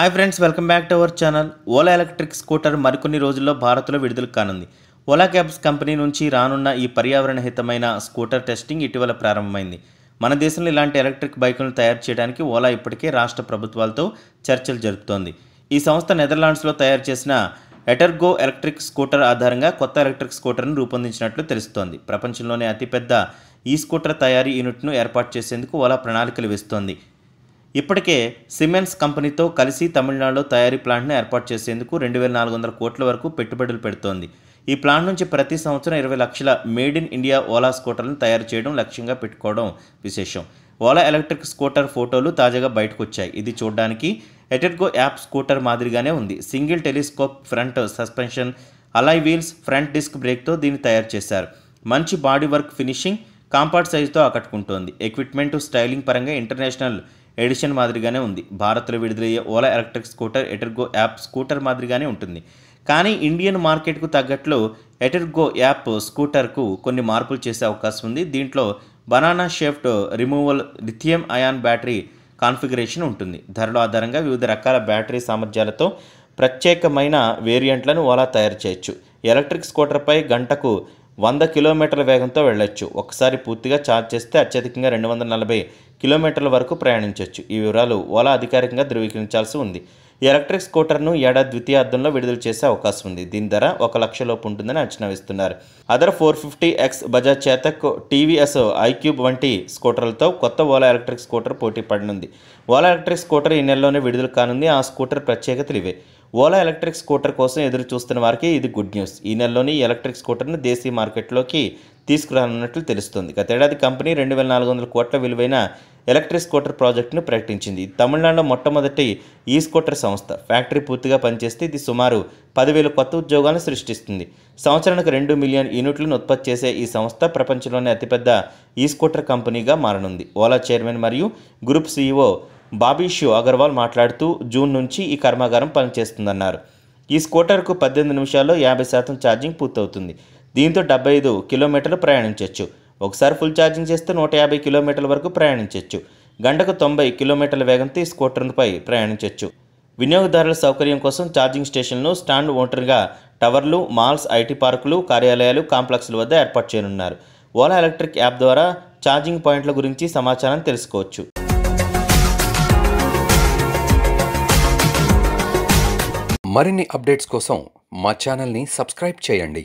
hi friends welcome back to our channel Ola electric scooter మరికొన్ని రోజుల్లో భారత్లో విడుదల కానుంది ఓలా క్యాబ్స్ కంపెనీ నుంచి రానున్న ఈ పర్యావరణ హితమైన స్కూటర్ టెస్టింగ్ ఇటీవల ప్రారంభమైంది మన దేశంలో ఇలాంటి ఎలక్ట్రిక్ బైకులను తయారు చేయడానికి ఓలా ఇప్పటికే రాష్ట్ర ప్రభుత్వాలతో చర్చలు జరుపుతోంది ఈ సంస్థ నెదర్లాండ్స్లో తయారు చేసిన ఎటర్గో ఎలక్ట్రిక్ స్కూటర్ ఆధారంగా కొత్త ఎలక్ట్రిక్ స్కూటర్ను రూపొందించినట్లు తెలుస్తోంది ప్రపంచంలోనే అతిపెద్ద ఈ స్కూటర్ తయారీ యూనిట్ను ఏర్పాటు చేసేందుకు ఓలా ప్రణాళికలు వేస్తోంది ఇప్పటికే సిమెంట్స్ కంపెనీతో కలిసి తమిళనాడులో తయారీ ప్లాంట్ను ఏర్పాటు చేసేందుకు రెండు వేల నాలుగు వందల కోట్ల వరకు పెట్టుబడులు పెడుతోంది ఈ ప్లాంట్ నుంచి ప్రతి సంవత్సరం ఇరవై లక్షల మేడ్ ఇన్ ఇండియా ఓలా స్కూటర్లను తయారు చేయడం లక్ష్యంగా పెట్టుకోవడం విశేషం ఓలా ఎలక్ట్రిక్ స్కూటర్ ఫోటోలు తాజాగా బయటకు వచ్చాయి ఇది చూడడానికి ఎటెట్గో యాప్ స్కూటర్ మాదిరిగానే ఉంది single telescope front suspension alloy wheels front disc బ్రేక్తో దీన్ని తయారు చేశారు మంచి బాడీ వర్క్ ఫినిషింగ్ కాంపాక్ట్ సైజుతో ఆకట్టుకుంటోంది ఎక్విప్మెంట్ స్టైలింగ్ పరంగా ఇంటర్నేషనల్ ఎడిషన్ మాదిరిగానే ఉంది భారత్లో విడుదలయ్యే Ola electric scooter Etergo app scooter మాదిరిగానే ఉంటుంది కానీ ఇండియన్ మార్కెట్కు తగ్గట్లు ఎటర్గో యాప్ స్కూటర్కు కొన్ని మార్పులు చేసే అవకాశం ఉంది దీంట్లో banana shaped removal lithium ion battery configuration ఉంటుంది ధరల ఆధారంగా వివిధ రకాల బ్యాటరీ సామర్థ్యాలతో ప్రత్యేకమైన వేరియంట్లను ఓలా తయారు చేయొచ్చు ఎలక్ట్రిక్ స్కూటర్పై గంటకు వంద కిలోమీటర్ల వేగంతో వెళ్ళొచ్చు ఒకసారి పూర్తిగా ఛార్జ్ చేస్తే అత్యధికంగా రెండు వందల నలభై కిలోమీటర్ల వరకు ప్రయాణించవచ్చు ఈ వివరాలు ఓలా అధికారికంగా ధృవీకరించాల్సి ఉంది ఎలక్ట్రిక్ స్కూటర్ను ఏడాది ద్వితీయార్థంలో విడుదల చేసే అవకాశం ఉంది దీని ధర ఒక లక్ష లోపు ఉంటుందని అంచనా వేస్తున్నారు Ather four fifty X Bajaj Chetak TVS iQube వంటి స్కూటర్లతో కొత్త ఓలా ఎలక్ట్రిక్ స్కూటర్ పోటీ పడనుంది ఓలా ఎలక్ట్రిక్ స్కూటర్ ఈ నెలలోనే విడుదల కానుంది ఆ స్కూటర్ ప్రత్యేకతలు ఇవే ఓలా ఎలక్ట్రిక్ స్కూటర్ కోసం ఎదురు చూస్తున్న వారికి ఇది గుడ్ న్యూస్ ఈ నెలలోని ఎలక్ట్రిక్ స్కూటర్ను దేశీయ మార్కెట్లోకి తీసుకురానున్నట్లు తెలుస్తుంది గతేడాది కంపెనీ రెండు వేల నాలుగు వందల కోట్ల విలువైన ఎలక్ట్రిక్ స్కూటర్ ప్రాజెక్టును ప్రకటించింది తమిళనాడులో మొట్టమొదటి ఈ స్కూటర్ సంస్థ ఫ్యాక్టరీ పూర్తిగా పనిచేస్తే ఇది సుమారు పదివేల కొత్త ఉద్యోగాలను సృష్టిస్తుంది సంవత్సరానికి రెండు మిలియన్ యూనిట్లను ఉత్పత్తి చేసే ఈ సంస్థ ప్రపంచంలోనే అతిపెద్ద ఈ స్కూటర్ కంపెనీగా మారనుంది ఓలా చైర్మన్ మరియు గ్రూప్ సీఈఓ బాబీషు అగర్వాల్ మాట్లాడుతూ జూన్ నుంచి ఈ కర్మాగారం పనిచేస్తుందన్నారు ఈ స్కూటర్కు పద్దెనిమిది నిమిషాల్లో యాభై శాతం ఛార్జింగ్ పూర్తవుతుంది దీంతో డెబ్బై ఐదు కిలోమీటర్లు ప్రయాణించవచ్చు ఒకసారి ఫుల్ ఛార్జింగ్ చేస్తే నూట యాభై కిలోమీటర్ల వరకు ప్రయాణించవచ్చు గంటకు తొంభై కిలోమీటర్ల వేగంతో ఈ స్కూటర్పై ప్రయాణించవచ్చు వినియోగదారుల సౌకర్యం కోసం ఛార్జింగ్ స్టేషన్లు స్టాండ్ ఓటర్గా టవర్లు మాల్స్ ఐటీ పార్కులు కార్యాలయాలు కాంప్లెక్స్ల వద్ద ఏర్పాటు చేయనున్నారు ఓలా ఎలక్ట్రిక్ యాప్ ద్వారా ఛార్జింగ్ పాయింట్ల గురించి సమాచారం తెలుసుకోవచ్చు మరిన్ని అప్డేట్స్ కోసం మా ఛానల్ని సబ్స్క్రైబ్ చేయండి